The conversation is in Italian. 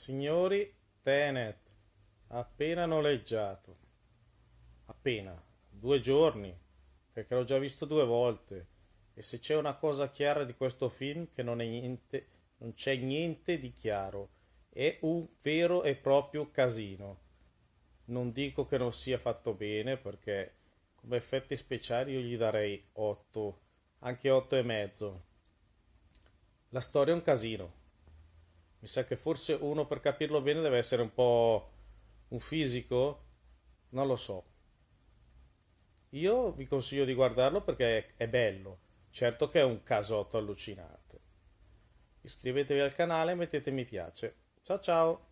Signori, Tenet, appena noleggiato. Appena, due giorni, perché l'ho già visto due volte. E se c'è una cosa chiara di questo film, che non, è niente, non c'è niente di chiaro. È un vero e proprio casino. Non dico che non sia fatto bene, perché come effetti speciali io gli darei 8, anche 8 e mezzo. La storia è un casino, mi sa che forse uno per capirlo bene deve essere un po' un fisico, non lo so. Io vi consiglio di guardarlo perché è bello, certo che è un casotto allucinante. Iscrivetevi al canale e mettete mi piace. Ciao ciao!